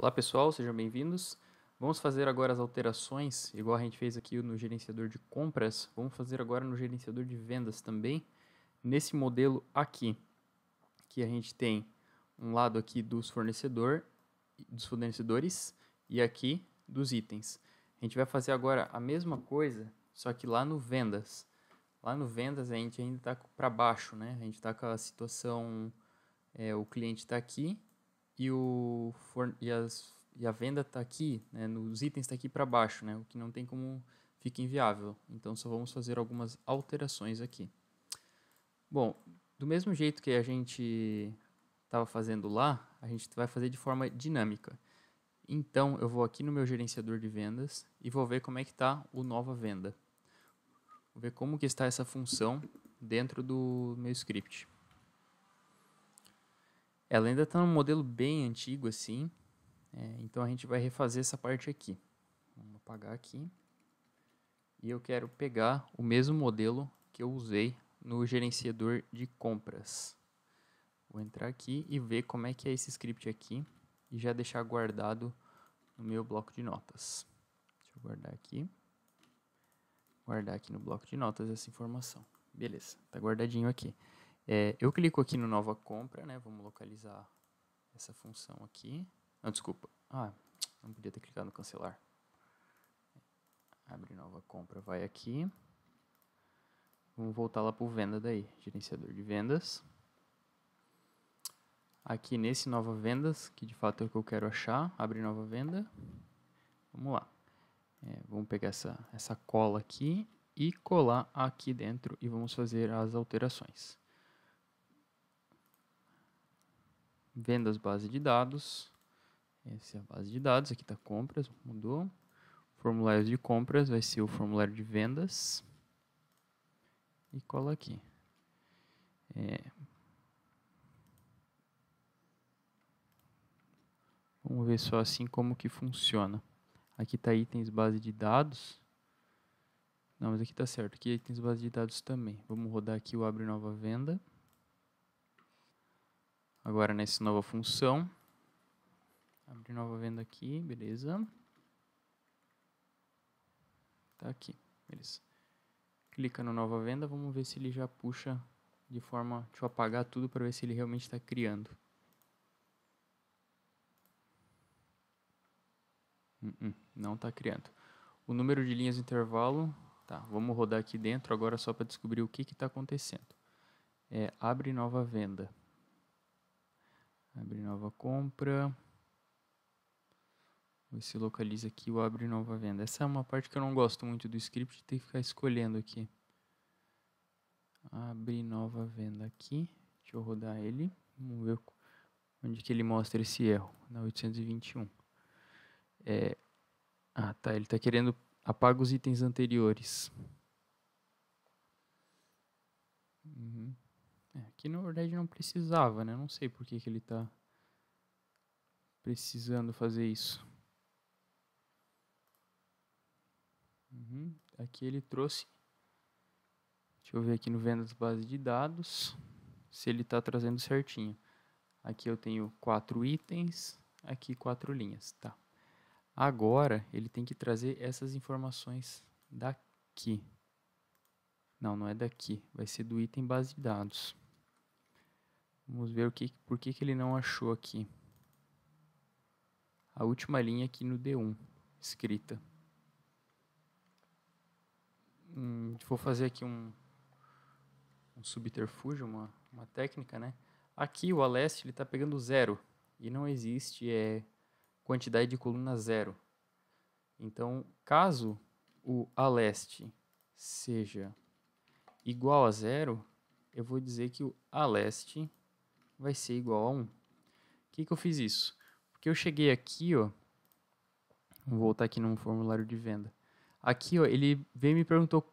Olá pessoal, sejam bem-vindos. Vamos fazer agora as alterações, igual a gente fez aqui no gerenciador de compras, vamos fazer agora no gerenciador de vendas também, nesse modelo aqui, que a gente tem um lado aqui dos fornecedor, dos fornecedores e aqui dos itens. A gente vai fazer agora a mesma coisa, só que lá no vendas. Lá no vendas a gente ainda está para baixo, né? A gente está com a situação, é, o cliente está aqui e, o e, as, e a venda está aqui, né, nos itens está aqui para baixo, né, o que não tem como fica inviável. Então só vamos fazer algumas alterações aqui. Bom, do mesmo jeito que a gente estava fazendo lá, a gente vai fazer de forma dinâmica. Então eu vou aqui no meu gerenciador de vendas e vou ver como é que está o nova venda. Vou ver como que está essa função dentro do meu script. Ela ainda está num modelo bem antigo assim, é, então a gente vai refazer essa parte aqui. Vamos apagar aqui. E eu quero pegar o mesmo modelo que eu usei no gerenciador de compras. Vou entrar aqui e ver como é que é esse script aqui e já deixar guardado no meu bloco de notas. Deixa eu guardar aqui. Guardar aqui no bloco de notas essa informação. Beleza, está guardadinho aqui. É, eu clico aqui no nova compra, né? Vamos localizar essa função aqui. Não desculpa. Ah, não podia ter clicado no cancelar. Abre nova compra, vai aqui. Vamos voltar lá para o venda daí, gerenciador de vendas. Aqui nesse nova vendas, que de fato é o que eu quero achar, abre nova venda. Vamos lá. É, vamos pegar essa, essa cola aqui e colar aqui dentro e vamos fazer as alterações. vendas base de dados. Essa é a base de dados, aqui está compras, mudou. Formulário de compras vai ser o formulário de vendas. E cola aqui. É. Vamos ver só assim como que funciona. Aqui está itens base de dados. Não, mas aqui está certo. Aqui é itens base de dados também. Vamos rodar aqui o abre nova venda agora nessa nova função. Abrir nova venda aqui, beleza. Tá aqui, beleza. Clica no nova venda, vamos ver se ele já puxa de forma... Deixa eu apagar tudo para ver se ele realmente está criando. Hum, hum, não está criando. O número de linhas de intervalo, tá, vamos rodar aqui dentro agora só para descobrir o que está acontecendo. É, abre nova venda. Abre nova compra. se localiza aqui o abre nova venda. Essa é uma parte que eu não gosto muito do script, tem que ficar escolhendo aqui. Abre nova venda aqui. Deixa eu rodar ele. Vamos ver onde que ele mostra esse erro, na 821. É... Ah, tá, ele está querendo apagar os itens anteriores. Uhum. É, que na verdade não precisava, né? Não sei por que, que ele está precisando fazer isso. Uhum. Aqui ele trouxe. Deixa eu ver aqui no vendas base de dados se ele está trazendo certinho. Aqui eu tenho quatro itens, aqui quatro linhas, tá? Agora ele tem que trazer essas informações daqui. Não, não é daqui, vai ser do item base de dados. Vamos ver o que, por que, que ele não achou aqui. A última linha aqui no D1, escrita. Hum, vou fazer aqui um, um subterfúgio, uma, uma técnica, né? Aqui o Aleste ele está pegando zero e não existe é, quantidade de coluna zero. Então, caso o Aleste seja igual a zero, eu vou dizer que o Aleste vai ser igual a 1. Por que, que eu fiz isso? Porque eu cheguei aqui, ó, vou voltar aqui num formulário de venda. Aqui, ó, ele veio e me perguntou,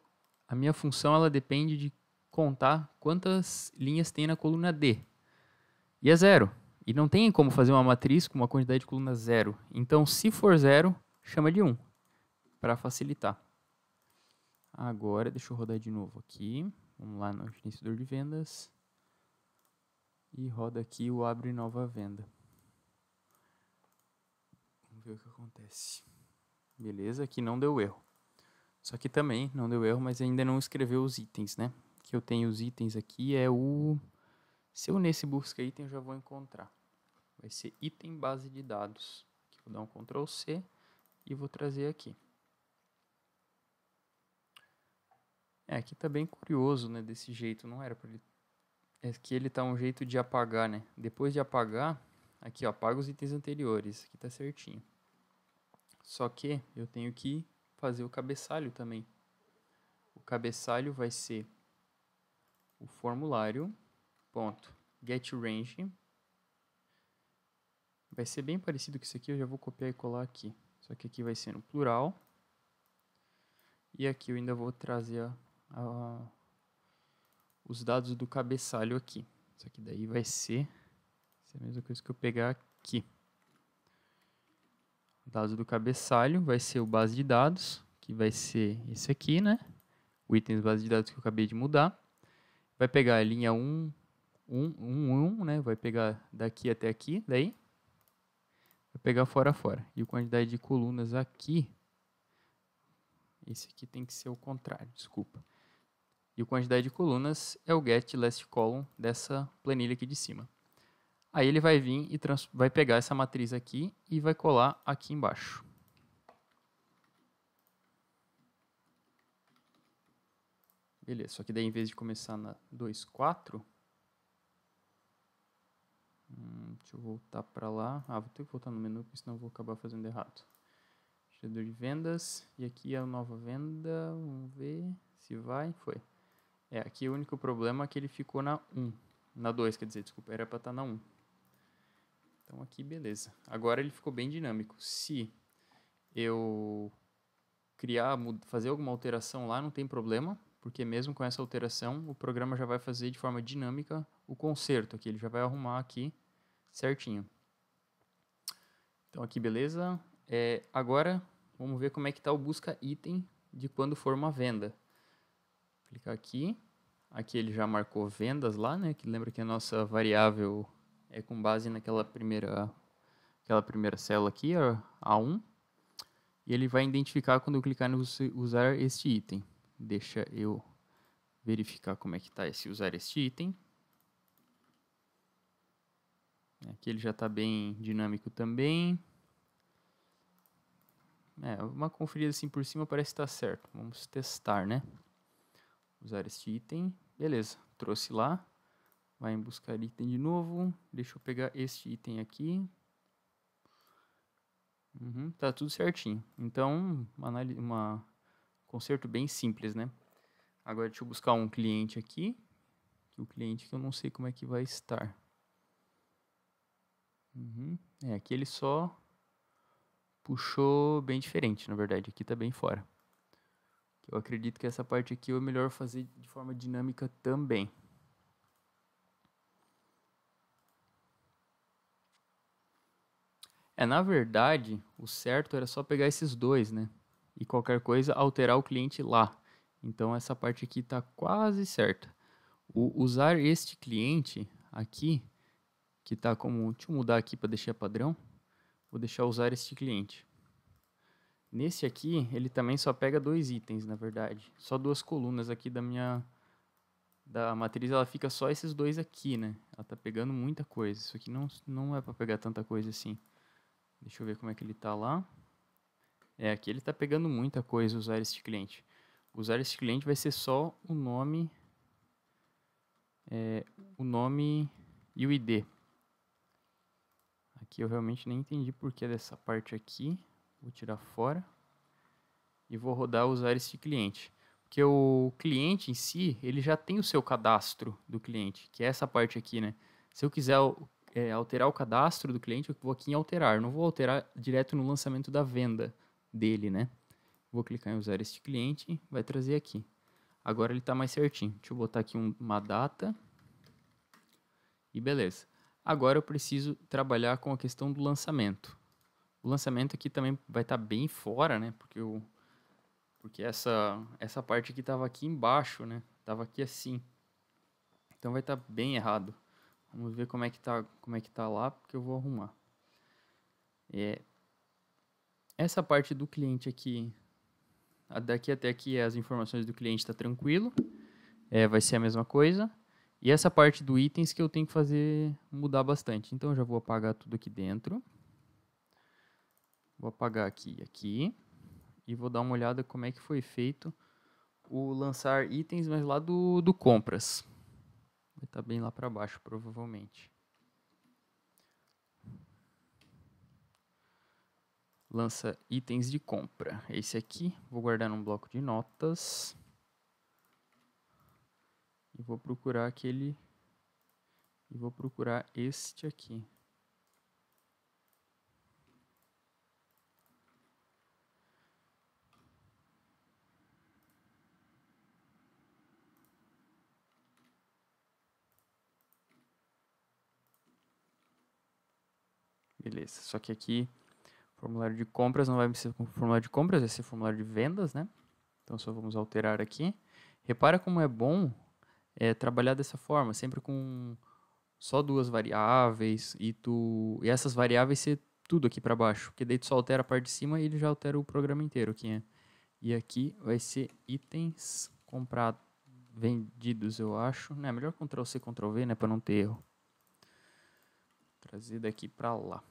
a minha função ela depende de contar quantas linhas tem na coluna D. E é zero. E não tem como fazer uma matriz com uma quantidade de coluna zero. Então, se for zero, chama de 1, um, para facilitar. Agora, deixa eu rodar de novo aqui. Vamos lá no gerenciador de vendas e roda aqui o abre nova venda. Vamos ver o que acontece. Beleza, aqui não deu erro. Só que também não deu erro, mas ainda não escreveu os itens, né? Que eu tenho os itens aqui é o... Se eu nesse busca item eu já vou encontrar. Vai ser item base de dados. Aqui vou dar um Ctrl C e vou trazer aqui. É, aqui tá bem curioso, né? Desse jeito, não era para ele é que ele tá um jeito de apagar, né? Depois de apagar, aqui ó, apaga os itens anteriores, aqui tá certinho. Só que eu tenho que fazer o cabeçalho também. O cabeçalho vai ser o formulário ponto get range vai ser bem parecido com isso aqui, eu já vou copiar e colar aqui. Só que aqui vai ser no plural. E aqui eu ainda vou trazer a, a os dados do cabeçalho aqui. Só que daí vai ser, ser é a mesma coisa que eu pegar aqui. Dados do cabeçalho vai ser o base de dados, que vai ser esse aqui, né? O itens base de dados que eu acabei de mudar. Vai pegar a linha 1, 1, 1, 1, né? Vai pegar daqui até aqui, daí. Vai pegar fora, fora. E a quantidade de colunas aqui, esse aqui tem que ser o contrário, desculpa e a quantidade de colunas é o get last column dessa planilha aqui de cima. Aí ele vai vir e vai pegar essa matriz aqui e vai colar aqui embaixo. Beleza, só que daí em vez de começar na 2, 4... Hum, deixa eu voltar para lá. Ah, vou ter que voltar no menu, porque senão eu vou acabar fazendo errado. Gerador de vendas. E aqui é a nova venda. Vamos ver se vai. Foi. É, aqui o único problema é que ele ficou na 1. Na 2, quer dizer, desculpa, era para estar tá na 1. Então aqui, beleza. Agora ele ficou bem dinâmico. Se eu criar, fazer alguma alteração lá, não tem problema, porque mesmo com essa alteração, o programa já vai fazer de forma dinâmica o conserto aqui. Ele já vai arrumar aqui certinho. Então aqui, beleza. É, agora, vamos ver como é que está o busca item de quando for uma venda clicar aqui. Aqui ele já marcou vendas lá, né? Que lembra que a nossa variável é com base naquela primeira, aquela primeira célula aqui, a A1. E ele vai identificar quando eu clicar no usar este item. Deixa eu verificar como é que está esse usar este item. Aqui ele já está bem dinâmico também. É, uma conferida assim por cima parece estar tá certo. Vamos testar, né? Usar este item. Beleza, trouxe lá. Vai em buscar item de novo. Deixa eu pegar este item aqui. Uhum, tá tudo certinho. Então, uma, uma conserto bem simples, né? Agora deixa eu buscar um cliente aqui. O cliente que eu não sei como é que vai estar. Uhum. É, aqui ele só puxou bem diferente, na verdade. Aqui tá bem fora. Eu acredito que essa parte aqui é melhor fazer de forma dinâmica também. É, na verdade, o certo era só pegar esses dois, né? E qualquer coisa alterar o cliente lá. Então essa parte aqui está quase certa. O usar este cliente aqui, que está como... Deixa eu mudar aqui para deixar padrão. Vou deixar usar este cliente. Nesse aqui, ele também só pega dois itens, na verdade. Só duas colunas aqui da minha da matriz, ela fica só esses dois aqui, né? Ela tá pegando muita coisa. Isso aqui não, não é para pegar tanta coisa assim. Deixa eu ver como é que ele tá lá. É, aqui ele tá pegando muita coisa usar este cliente. Usar este cliente vai ser só o nome é, o nome e o ID. Aqui eu realmente nem entendi por que dessa parte aqui. Vou tirar fora. E vou rodar usar este cliente. Porque o cliente em si, ele já tem o seu cadastro do cliente, que é essa parte aqui, né? Se eu quiser é, alterar o cadastro do cliente, eu vou aqui em alterar. não vou alterar direto no lançamento da venda dele, né? Vou clicar em usar este cliente, vai trazer aqui. Agora ele está mais certinho. Deixa eu botar aqui uma data. E beleza. Agora eu preciso trabalhar com a questão do lançamento o lançamento aqui também vai estar tá bem fora, né? Porque, o, porque essa, essa parte aqui estava aqui embaixo, né? Tava aqui assim. Então vai estar tá bem errado. Vamos ver como é que tá, como é que tá lá, porque eu vou arrumar. É, essa parte do cliente aqui, daqui até aqui as informações do cliente está tranquilo, é, vai ser a mesma coisa. E essa parte do itens que eu tenho que fazer mudar bastante. Então eu já vou apagar tudo aqui dentro. Vou apagar aqui e aqui. E vou dar uma olhada como é que foi feito o lançar itens, mas lá do, do compras. Vai estar tá bem lá para baixo, provavelmente. Lança itens de compra. Esse aqui, vou guardar num bloco de notas. E vou procurar aquele... E vou procurar este aqui. Beleza. Só que aqui, formulário de compras não vai ser formulário de compras, vai ser formulário de vendas, né? Então só vamos alterar aqui. Repara como é bom é, trabalhar dessa forma, sempre com só duas variáveis e tu e essas variáveis ser tudo aqui para baixo, porque daí tu só altera a parte de cima e ele já altera o programa inteiro aqui, né? E aqui vai ser itens comprados, vendidos, eu acho, né? Melhor Ctrl C Ctrl V, né, para não ter erro. Trazer daqui para lá.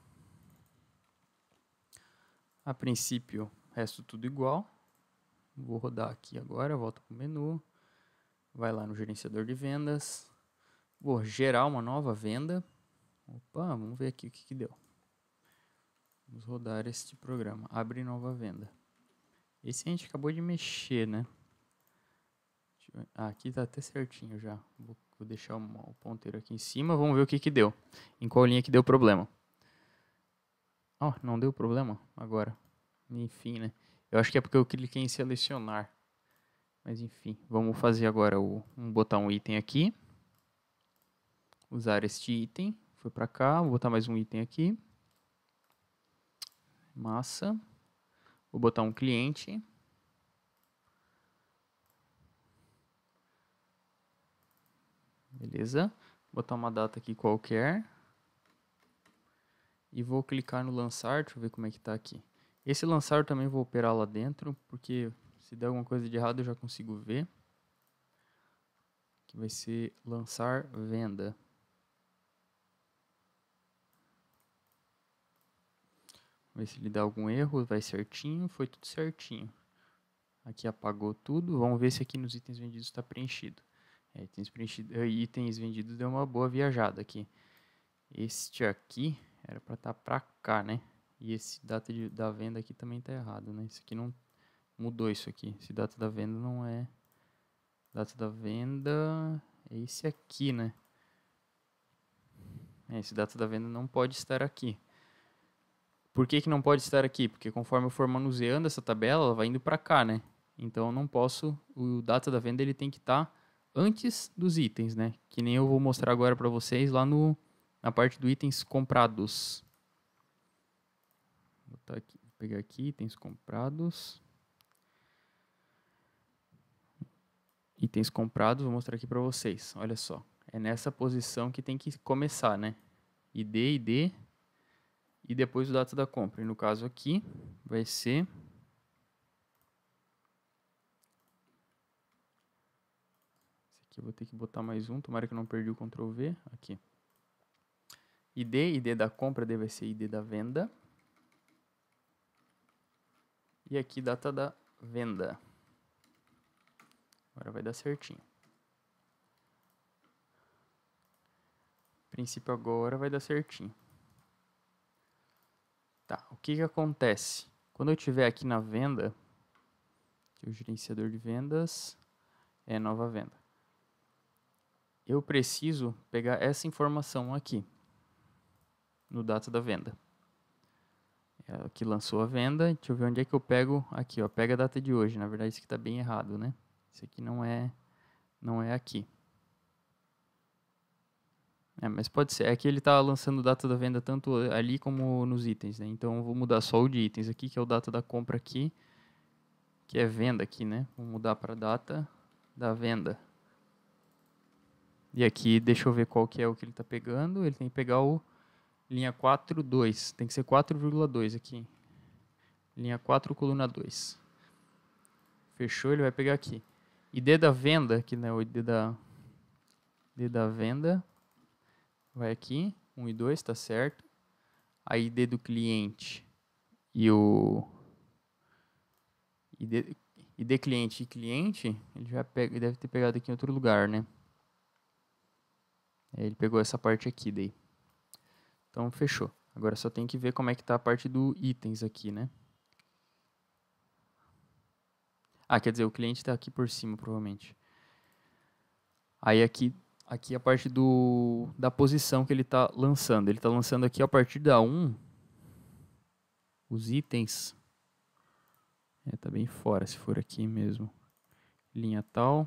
A princípio, resto tudo igual. Vou rodar aqui agora, volto para o menu. Vai lá no gerenciador de vendas. Vou gerar uma nova venda. Opa, vamos ver aqui o que, que deu. Vamos rodar este programa. Abre nova venda. Esse a gente acabou de mexer, né? Ah, aqui está até certinho já. Vou, deixar o, ponteiro aqui em cima. Vamos ver o que que deu. Em qual linha que deu problema. Ó, oh, não deu problema agora. Enfim, né? Eu acho que é porque eu cliquei em selecionar. Mas enfim, vamos fazer agora o vamos botar um item aqui. Usar este item, foi para cá, vou botar mais um item aqui. Massa. Vou botar um cliente. Beleza? Vou botar uma data aqui qualquer e vou clicar no lançar, deixa eu ver como é que está aqui. Esse lançar eu também vou operar lá dentro, porque se der alguma coisa de errado eu já consigo ver. Que vai ser lançar venda. Vamos ver se ele dá algum erro, vai certinho, foi tudo certinho. Aqui apagou tudo, vamos ver se aqui nos itens vendidos está preenchido. É, itens, preenchido. Eh, itens vendidos deu uma boa viajada aqui. Este aqui era para estar tá para cá, né? E esse data de, da venda aqui também tá errado, né? Isso aqui não mudou isso aqui. Esse data da venda não é data da venda, é esse aqui, né? É, esse data da venda não pode estar aqui. Por que, que não pode estar aqui? Porque conforme eu for manuseando essa tabela, ela vai indo para cá, né? Então eu não posso, o data da venda ele tem que estar tá antes dos itens, né? Que nem eu vou mostrar agora para vocês lá no na parte do itens comprados. Vou botar aqui, pegar aqui itens comprados. Itens comprados, vou mostrar aqui para vocês. Olha só, é nessa posição que tem que começar, né? ID, ID e depois o data da compra. E no caso aqui vai ser Esse aqui eu vou ter que botar mais um, tomara que eu não perdi o Ctrl V aqui. ID, ID da compra deve ser ID da venda. E aqui data da venda. Agora vai dar certinho. princípio agora vai dar certinho. Tá, o que que acontece? Quando eu tiver aqui na venda, que é o gerenciador de vendas é nova venda. Eu preciso pegar essa informação aqui no data da venda. Aqui é lançou a venda, deixa eu ver onde é que eu pego aqui, ó, pega a data de hoje, na verdade isso aqui está bem errado, né? Isso aqui não é, não é aqui. É, mas pode ser, aqui é ele está lançando data da venda tanto ali como nos itens, né? Então eu vou mudar só o de itens aqui, que é o data da compra aqui, que é venda aqui, né? Vou mudar para data da venda. E aqui, deixa eu ver qual que é o que ele está pegando. Ele tem que pegar o linha 4, 2. Tem que ser 4,2 aqui. Linha 4, coluna 2. Fechou, ele vai pegar aqui. ID da venda, que não é o ID da, ID da venda, vai aqui, 1 e 2, está certo. A ID do cliente e o ID, ID cliente e cliente, ele já pega, ele deve ter pegado aqui em outro lugar, né? É, ele pegou essa parte aqui daí. Então, fechou. Agora só tem que ver como é que está a parte do itens aqui, né? Ah, quer dizer, o cliente está aqui por cima, provavelmente. Aí aqui, aqui a parte do, da posição que ele está lançando. Ele está lançando aqui a partir da 1, os itens. É, tá bem fora, se for aqui mesmo. Linha tal.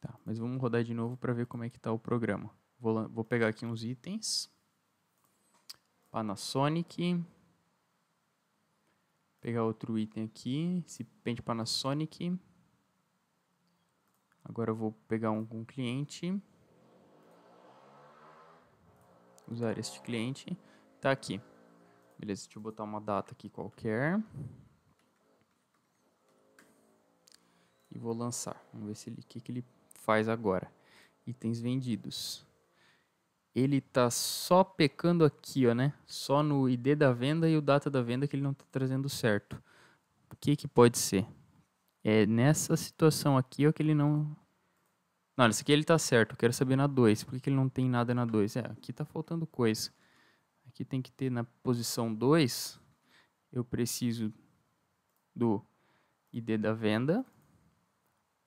Tá, mas vamos rodar de novo para ver como é que está o programa. Vou, vou pegar aqui uns itens. Panasonic. Pegar outro item aqui, esse pente Panasonic. Agora eu vou pegar um com um cliente. Usar este cliente. Tá aqui. Beleza, deixa eu botar uma data aqui qualquer. E vou lançar. Vamos ver se ele, o que, que ele faz agora. Itens vendidos ele tá só pecando aqui, ó, né? Só no ID da venda e o data da venda que ele não está trazendo certo. O que que pode ser? É nessa situação aqui ó, é que ele não... Não, isso aqui ele tá certo. Eu quero saber na 2. Por que, que ele não tem nada na 2? É, aqui tá faltando coisa. Aqui tem que ter na posição 2, eu preciso do ID da venda.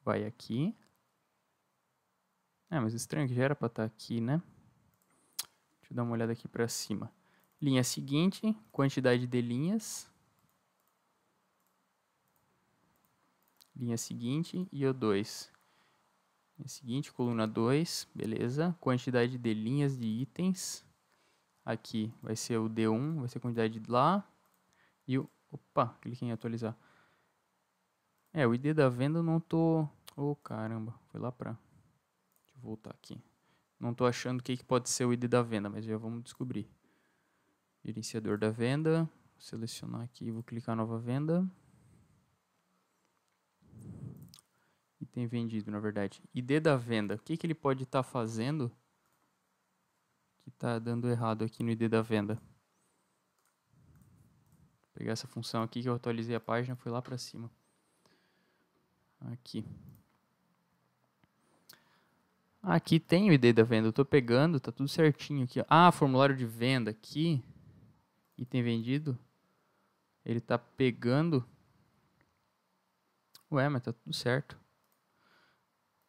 Vai aqui. É, mas estranho que já era para estar tá aqui, né? Deixa eu dar uma olhada aqui para cima. Linha seguinte, quantidade de linhas. Linha seguinte, IO2. Linha seguinte, coluna 2, beleza. Quantidade de linhas de itens. Aqui vai ser o D1, vai ser a quantidade de lá. E o... Opa, cliquei em atualizar. É, o ID da venda eu não tô... Ô, oh, caramba, foi lá pra... Deixa eu voltar aqui. Não estou achando o que, que pode ser o ID da venda, mas já vamos descobrir. Gerenciador da venda. Vou selecionar aqui, vou clicar nova venda. Item vendido, na verdade. ID da venda. O que, que ele pode estar tá fazendo que está dando errado aqui no ID da venda? Vou pegar essa função aqui que eu atualizei a página, fui lá para cima. Aqui. Aqui tem o ID da venda, eu estou pegando, tá tudo certinho aqui. Ah, formulário de venda aqui, item vendido, ele tá pegando. Ué, mas tá tudo certo.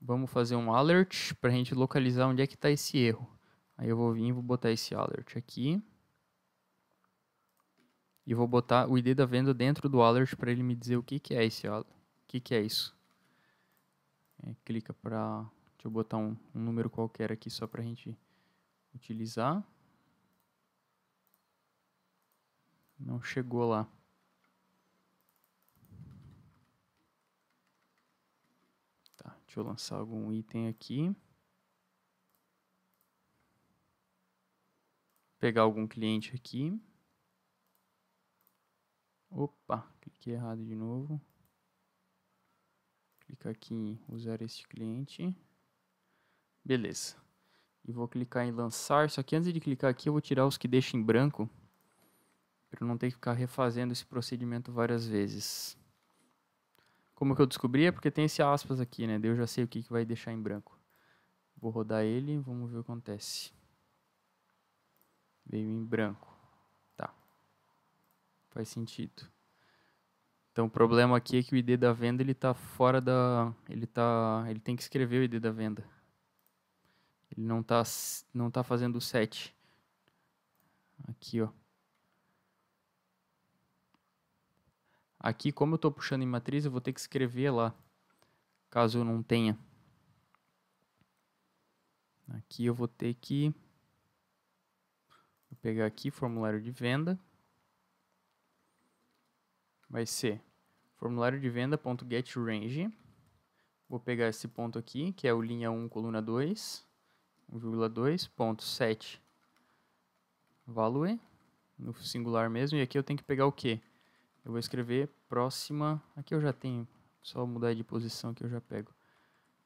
Vamos fazer um alert para a gente localizar onde é que está esse erro. Aí eu vou vir e vou botar esse alert aqui. E vou botar o ID da venda dentro do alert para ele me dizer o que, que é esse alert. O que, que é isso. É, clica para Deixa eu botar um, um número qualquer aqui só para a gente utilizar. Não chegou lá. Tá, deixa eu lançar algum item aqui. Pegar algum cliente aqui. Opa, cliquei errado de novo. Clicar aqui em usar este cliente. Beleza. E vou clicar em lançar, só que antes de clicar aqui eu vou tirar os que deixam em branco, para não ter que ficar refazendo esse procedimento várias vezes. Como que eu descobri? É porque tem esse aspas aqui, né? Daí eu já sei o que, que vai deixar em branco. Vou rodar ele, vamos ver o que acontece. Veio em branco. Tá. Faz sentido. Então o problema aqui é que o ID da venda ele está fora da, ele tá, ele tem que escrever o ID da venda. Ele não está não tá fazendo o set. Aqui, ó. Aqui, como eu estou puxando em matriz, eu vou ter que escrever lá, caso eu não tenha. Aqui eu vou ter que... Vou pegar aqui, formulário de venda. Vai ser formulário de venda.getRange. Vou pegar esse ponto aqui, que é o linha 1, coluna 2. 1,2.7 value, no singular mesmo. E aqui eu tenho que pegar o quê? Eu vou escrever próxima, aqui eu já tenho, só mudar de posição que eu já pego.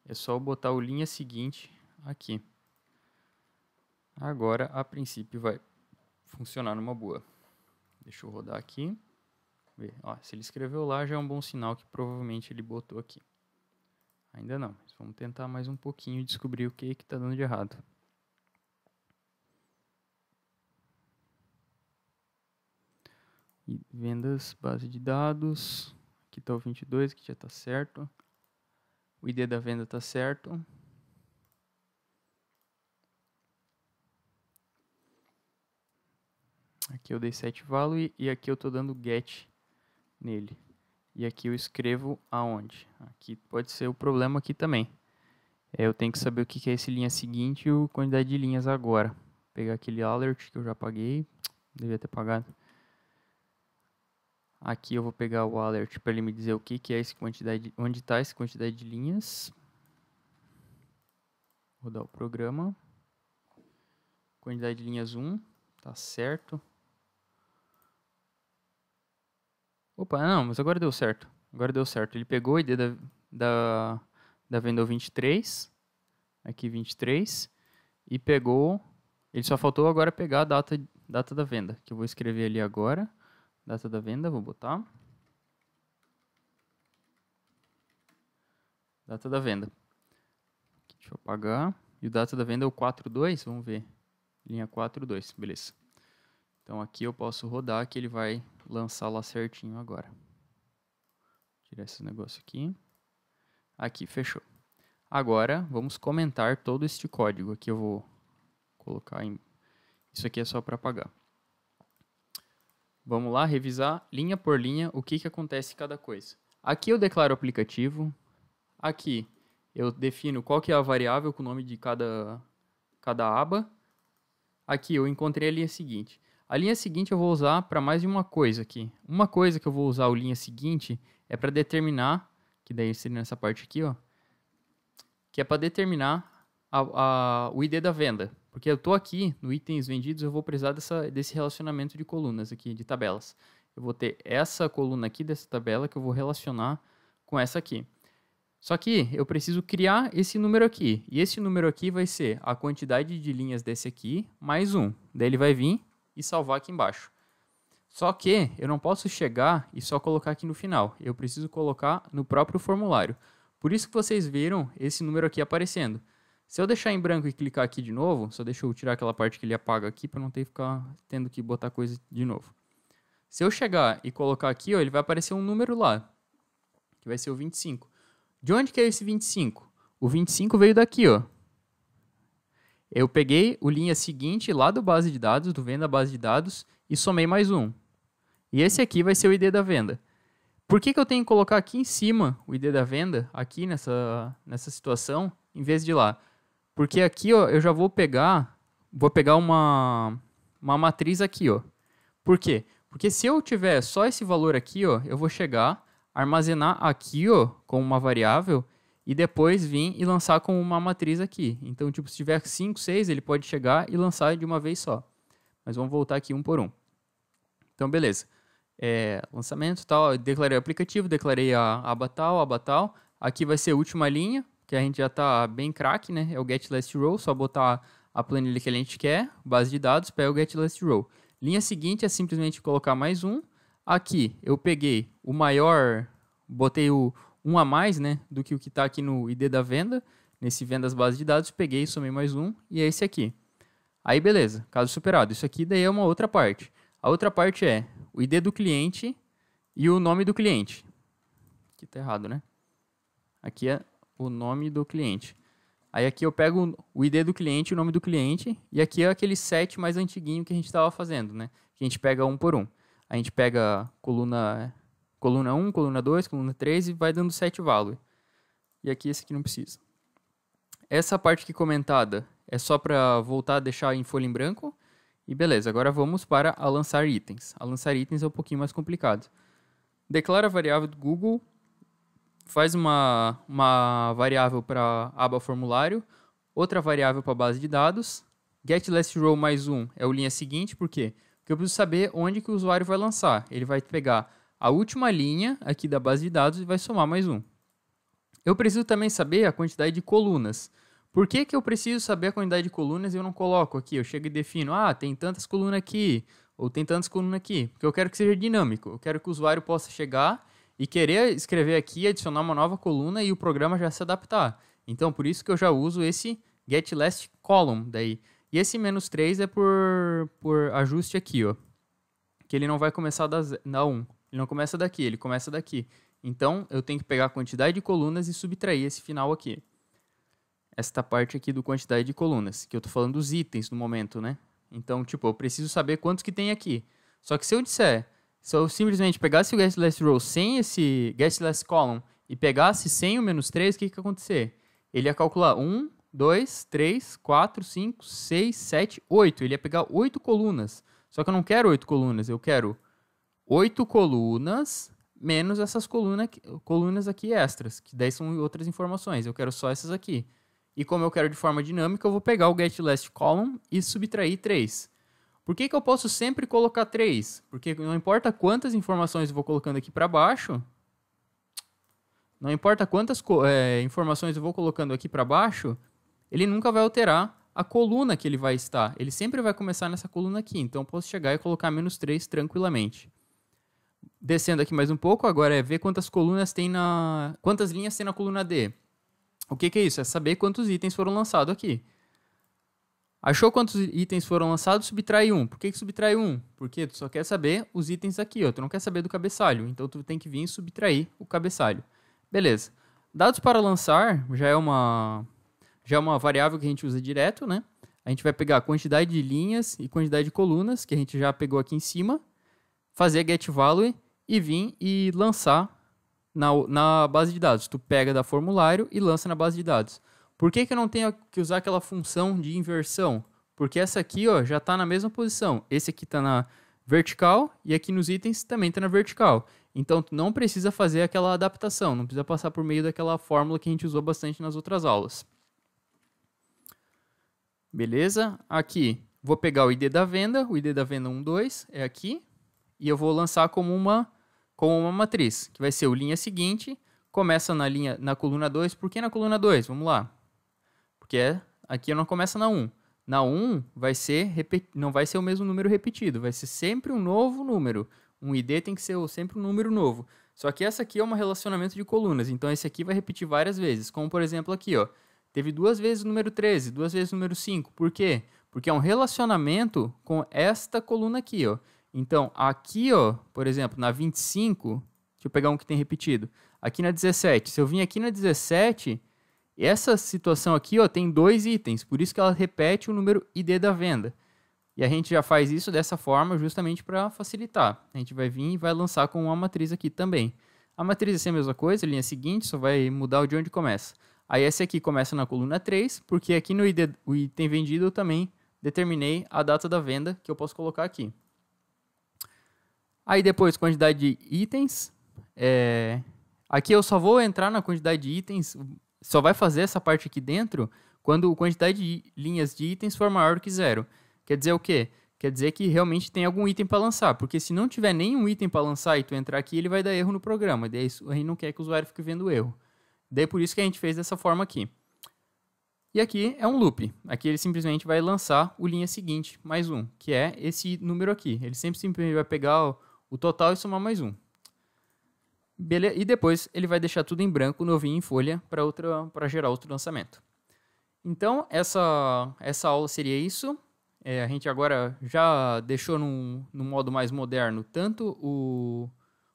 É só botar o linha seguinte aqui. Agora, a princípio, vai funcionar numa boa. Deixa eu rodar aqui. Ó, se ele escreveu lá, já é um bom sinal que provavelmente ele botou aqui. Ainda não, mas vamos tentar mais um pouquinho descobrir o que está dando de errado. E vendas, base de dados. Aqui está o 22, que já está certo. O ID da venda está certo. Aqui eu dei set value e aqui eu estou dando get nele. E aqui eu escrevo aonde. Aqui pode ser o problema aqui também. É, eu tenho que saber o que é esse linha seguinte e a quantidade de linhas agora. Vou pegar aquele alert que eu já paguei. Devia ter pagado. Aqui eu vou pegar o alert para ele me dizer o que, é esse quantidade, onde está essa quantidade de linhas. Rodar o programa. Quantidade de linhas 1, tá certo. Opa, não, mas agora deu certo. Agora deu certo. Ele pegou o ID da, da, da vendor 23, aqui 23, e pegou. Ele só faltou agora pegar a data, data da venda, que eu vou escrever ali agora. Data da venda, vou botar. Data da venda. Deixa eu apagar. E o data da venda é o 42, vamos ver. Linha 42, beleza. Então aqui eu posso rodar que ele vai lançar lá certinho agora. Tirar esse negócio aqui. Aqui, fechou. Agora vamos comentar todo este código. Aqui eu vou colocar em... Isso aqui é só para apagar. Vamos lá revisar linha por linha o que, que acontece em cada coisa. Aqui eu declaro o aplicativo. Aqui eu defino qual que é a variável com o nome de cada, cada aba. Aqui eu encontrei a linha seguinte. A linha seguinte eu vou usar para mais de uma coisa aqui. Uma coisa que eu vou usar a linha seguinte é para determinar, que daí seria nessa parte aqui, ó, que é para determinar a, a, o ID da venda. Porque eu estou aqui no itens vendidos, eu vou precisar dessa, desse relacionamento de colunas aqui, de tabelas. Eu vou ter essa coluna aqui dessa tabela que eu vou relacionar com essa aqui. Só que eu preciso criar esse número aqui. E esse número aqui vai ser a quantidade de linhas desse aqui mais um. Daí ele vai vir e salvar aqui embaixo. Só que eu não posso chegar e só colocar aqui no final. Eu preciso colocar no próprio formulário. Por isso que vocês viram esse número aqui aparecendo. Se eu deixar em branco e clicar aqui de novo, só deixa eu tirar aquela parte que ele apaga aqui para não ter que ficar tendo que botar coisa de novo. Se eu chegar e colocar aqui, ó, ele vai aparecer um número lá, que vai ser o 25. De onde que é esse 25? O 25 veio daqui, ó. Eu peguei o linha seguinte lá do base de dados, do venda base de dados, e somei mais um. E esse aqui vai ser o ID da venda. Por que, que eu tenho que colocar aqui em cima o ID da venda, aqui nessa, nessa situação, em vez de lá? Porque aqui ó, eu já vou pegar, vou pegar uma, uma matriz aqui. Ó. Por quê? Porque se eu tiver só esse valor aqui, ó, eu vou chegar, armazenar aqui ó, com uma variável e depois vir e lançar com uma matriz aqui. Então, tipo, se tiver 5, 6, ele pode chegar e lançar de uma vez só. Mas vamos voltar aqui um por um. Então, beleza. É, lançamento tal, declarei o aplicativo, declarei a aba tal, aba tal. Aqui vai ser a última linha, que a gente já está bem craque, né? É o get last row, só botar a planilha que a gente quer, base de dados, pega o get last row. Linha seguinte é simplesmente colocar mais um. Aqui eu peguei o maior, botei o, um a mais né, do que o que está aqui no ID da venda, nesse vendas base de dados, peguei, somei mais um e é esse aqui. Aí beleza, caso superado. Isso aqui daí é uma outra parte. A outra parte é o ID do cliente e o nome do cliente. Aqui tá errado, né? Aqui é o nome do cliente. Aí aqui eu pego o ID do cliente, o nome do cliente, e aqui é aquele set mais antiguinho que a gente estava fazendo, né? Que a gente pega um por um. A gente pega a coluna coluna 1, coluna 2, coluna 3 e vai dando set value. E aqui esse aqui não precisa. Essa parte aqui comentada é só para voltar a deixar em folha em branco. E beleza, agora vamos para a lançar itens. A lançar itens é um pouquinho mais complicado. Declara a variável do Google, faz uma, uma variável para aba formulário, outra variável para base de dados, get last row mais um é o linha seguinte, por quê? Porque eu preciso saber onde que o usuário vai lançar. Ele vai pegar a última linha aqui da base de dados e vai somar mais um. Eu preciso também saber a quantidade de colunas. Por que, que eu preciso saber a quantidade de colunas e eu não coloco aqui? Eu chego e defino, ah, tem tantas colunas aqui, ou tem tantas colunas aqui. Porque eu quero que seja dinâmico, eu quero que o usuário possa chegar e querer escrever aqui, adicionar uma nova coluna e o programa já se adaptar. Então, por isso que eu já uso esse get last column daí. E esse menos 3 é por, por ajuste aqui, ó. Que ele não vai começar da, da 1. Ele não começa daqui, ele começa daqui. Então, eu tenho que pegar a quantidade de colunas e subtrair esse final aqui. Esta parte aqui do quantidade de colunas, que eu estou falando dos itens no momento, né? Então, tipo, eu preciso saber quantos que tem aqui. Só que se eu disser, se eu simplesmente pegasse o guestless row sem esse guestless column e pegasse sem o menos 3, o que que ia acontecer? Ele ia calcular 1, 2, 3, 4, 5, 6, 7, 8. Ele ia pegar 8 colunas. Só que eu não quero 8 colunas, eu quero oito colunas, menos essas coluna, colunas aqui extras, que daí são outras informações. Eu quero só essas aqui. E como eu quero de forma dinâmica, eu vou pegar o get last column e subtrair 3. Por que, que eu posso sempre colocar 3? Porque não importa quantas informações eu vou colocando aqui para baixo, não importa quantas é, informações eu vou colocando aqui para baixo, ele nunca vai alterar a coluna que ele vai estar. Ele sempre vai começar nessa coluna aqui. Então, eu posso chegar e colocar menos 3 tranquilamente. Descendo aqui mais um pouco, agora é ver quantas colunas tem na. quantas linhas tem na coluna D. O que, que é isso? É saber quantos itens foram lançados aqui. Achou quantos itens foram lançados? Subtrai um. Por que, que subtrai um? Porque tu só quer saber os itens aqui, ó. Tu não quer saber do cabeçalho. Então tu tem que vir e subtrair o cabeçalho. Beleza. Dados para lançar já é uma já é uma variável que a gente usa direto, né? A gente vai pegar a quantidade de linhas e quantidade de colunas que a gente já pegou aqui em cima, fazer get value e vir e lançar na, na base de dados. Tu pega da formulário e lança na base de dados. Por que, que eu não tenho que usar aquela função de inversão? Porque essa aqui ó, já está na mesma posição. Esse aqui está na vertical e aqui nos itens também está na vertical. Então, tu não precisa fazer aquela adaptação, não precisa passar por meio daquela fórmula que a gente usou bastante nas outras aulas. Beleza? Aqui, vou pegar o ID da venda, o ID da venda 2 é aqui, e eu vou lançar como uma com uma matriz, que vai ser o linha seguinte, começa na linha na coluna 2. Por que na coluna 2? Vamos lá. Porque é, aqui não começa na 1. Um. Na 1 um vai ser não vai ser o mesmo número repetido, vai ser sempre um novo número. Um ID tem que ser sempre um número novo. Só que essa aqui é um relacionamento de colunas, então esse aqui vai repetir várias vezes, como por exemplo aqui, ó. Teve duas vezes o número 13, duas vezes o número 5. Por quê? Porque é um relacionamento com esta coluna aqui, ó. Então, aqui, ó, por exemplo, na 25, deixa eu pegar um que tem repetido. Aqui na 17, se eu vim aqui na 17, essa situação aqui, ó, tem dois itens, por isso que ela repete o número ID da venda. E a gente já faz isso dessa forma justamente para facilitar. A gente vai vir e vai lançar com uma matriz aqui também. A matriz é a mesma coisa, a linha seguinte, só vai mudar de onde começa. Aí essa aqui começa na coluna 3, porque aqui no ID, o item vendido eu também determinei a data da venda que eu posso colocar aqui. Aí depois, quantidade de itens. É... Aqui eu só vou entrar na quantidade de itens, só vai fazer essa parte aqui dentro quando a quantidade de linhas de itens for maior que zero. Quer dizer o quê? Quer dizer que realmente tem algum item para lançar, porque se não tiver nenhum item para lançar e tu entrar aqui, ele vai dar erro no programa. Daí a gente não quer que o usuário fique vendo erro. Daí por isso que a gente fez dessa forma aqui. E aqui é um loop. Aqui ele simplesmente vai lançar o linha seguinte, mais um, que é esse número aqui. Ele sempre simplesmente vai pegar o total e é somar mais um. Beleza? E depois ele vai deixar tudo em branco, novinho em folha, para gerar outro lançamento. Então, essa, essa aula seria isso. É, a gente agora já deixou num, num modo mais moderno tanto o,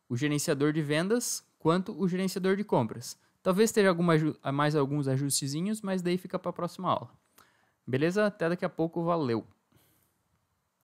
o gerenciador de vendas quanto o gerenciador de compras. Talvez tenha alguma, mais alguns ajustezinhos, mas daí fica para a próxima aula. Beleza? Até daqui a pouco, valeu!